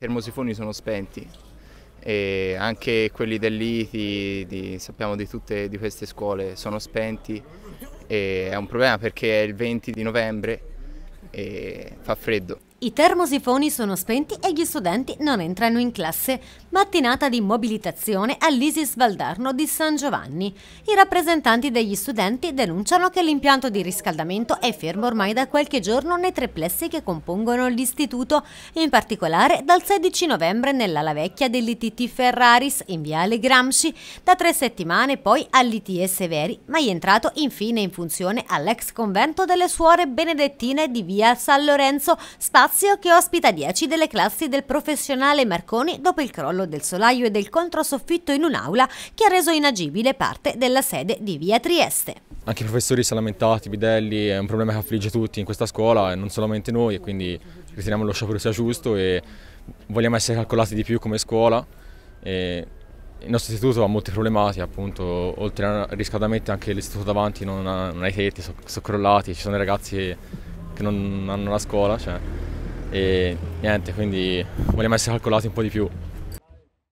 I termosifoni sono spenti e anche quelli dell'ITI, di, sappiamo di tutte di queste scuole, sono spenti e è un problema perché è il 20 di novembre e fa freddo. I termosifoni sono spenti e gli studenti non entrano in classe. Mattinata di mobilitazione all'Isis Valdarno di San Giovanni. I rappresentanti degli studenti denunciano che l'impianto di riscaldamento è fermo ormai da qualche giorno nei tre plessi che compongono l'istituto, in particolare dal 16 novembre nell'ala vecchia dell'ITT Ferraris in Viale Gramsci, da tre settimane poi all'ITS Veri, ma è entrato infine in funzione all'ex convento delle Suore Benedettine di Via San Lorenzo, spazio Lazio che ospita 10 delle classi del professionale Marconi dopo il crollo del solaio e del controsoffitto in un'aula che ha reso inagibile parte della sede di Via Trieste. Anche i professori si sono lamentati, Bidelli, è un problema che affligge tutti in questa scuola e non solamente noi e quindi riteniamo lo sciopero sia giusto e vogliamo essere calcolati di più come scuola. E il nostro istituto ha molte problematiche, appunto, oltre al riscaldamento anche l'istituto davanti non ha, non ha i tetti, sono so crollati, ci sono i ragazzi che non hanno la scuola. Cioè e niente, quindi vogliamo essere calcolati un po' di più.